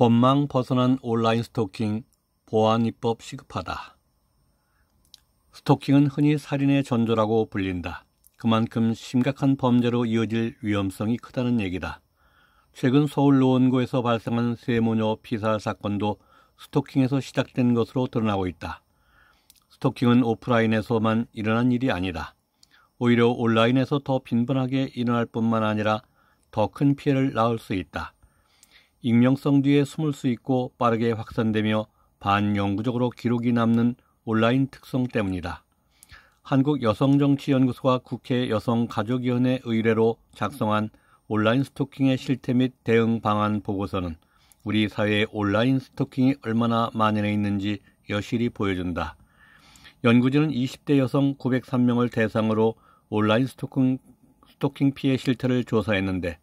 법망 벗어난 온라인 스토킹 보안 입법 시급하다. 스토킹은 흔히 살인의 전조라고 불린다. 그만큼 심각한 범죄로 이어질 위험성이 크다는 얘기다. 최근 서울 노원구에서 발생한 세모녀 피살 사건도 스토킹에서 시작된 것으로 드러나고 있다. 스토킹은 오프라인에서만 일어난 일이 아니다. 오히려 온라인에서 더 빈번하게 일어날 뿐만 아니라 더 큰 피해를 낳을 수 있다. 익명성 뒤에 숨을 수 있고 빠르게 확산되며 반영구적으로 기록이 남는 온라인 특성 때문이다. 한국여성정치연구소가 국회 여성가족위원회 의뢰로 작성한 온라인 스토킹의 실태 및 대응 방안 보고서는 우리 사회의 온라인 스토킹이 얼마나 만연해 있는지 여실히 보여준다. 연구진은 20대 여성 903명을 대상으로 온라인 스토킹, 스토킹 피해 실태를 조사했는데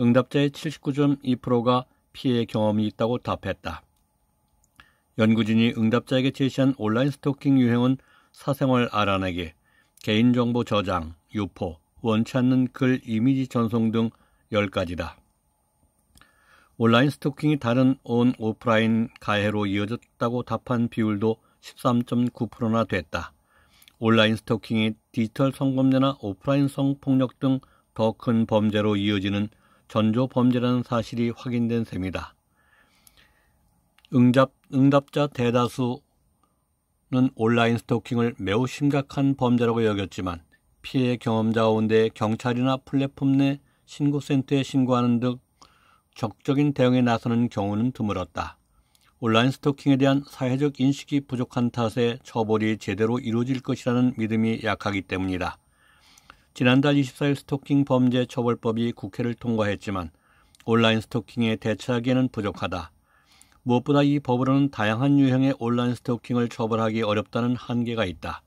응답자의 79.2%가 피해 경험이 있다고 답했다. 연구진이 응답자에게 제시한 온라인 스토킹 유행은 사생활 알아내기, 개인정보 저장, 유포, 원치 않는 글 이미지 전송 등 10가지다. 온라인 스토킹이 다른 온 오프라인 가해로 이어졌다고 답한 비율도 13.9%나 됐다. 온라인 스토킹이 디지털 성범죄나 오프라인 성폭력 등 더 큰 범죄로 이어지는 전조 범죄라는 사실이 확인된 셈이다. 응답, 응답자 대다수는 온라인 스토킹을 매우 심각한 범죄라고 여겼지만 피해 경험자 가운데 경찰이나 플랫폼 내 신고센터에 신고하는 등 적극적인 대응에 나서는 경우는 드물었다. 온라인 스토킹에 대한 사회적 인식이 부족한 탓에 처벌이 제대로 이루어질 것이라는 믿음이 약하기 때문이다. 지난달 24일 스토킹 범죄 처벌법이 국회를 통과했지만 온라인 스토킹에 대처하기에는 부족하다. 무엇보다 이 법으로는 다양한 유형의 온라인 스토킹을 처벌하기 어렵다는 한계가 있다.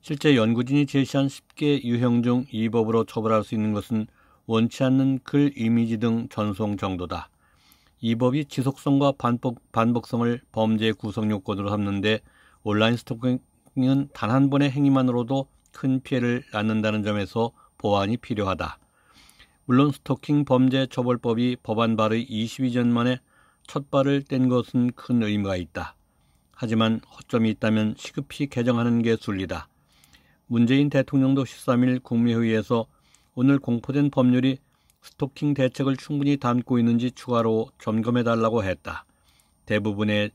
실제 연구진이 제시한 10개 유형 중 이 법으로 처벌할 수 있는 것은 원치 않는 글 이미지 등 전송 정도다. 이 법이 지속성과 반복, 반복성을 범죄 구성 요건으로 삼는데 온라인 스토킹은 단 한 번의 행위만으로도 큰 피해를 낳는다는 점에서 보완이 필요하다. 물론 스토킹 범죄 처벌법이 법안 발의 22년 만에 첫 발을 뗀 것은 큰 의미가 있다. 하지만 허점이 있다면 시급히 개정하는 게 순리다. 문재인 대통령도 13일 국무회의에서 오늘 공포된 법률이 스토킹 대책을 충분히 담고 있는지 추가로 점검해 달라고 했다. 대부분의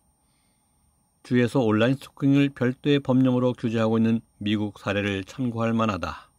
주에서 온라인 스토킹을 별도의 법령으로 규제하고 있는 미국 사례를 참고할 만하다.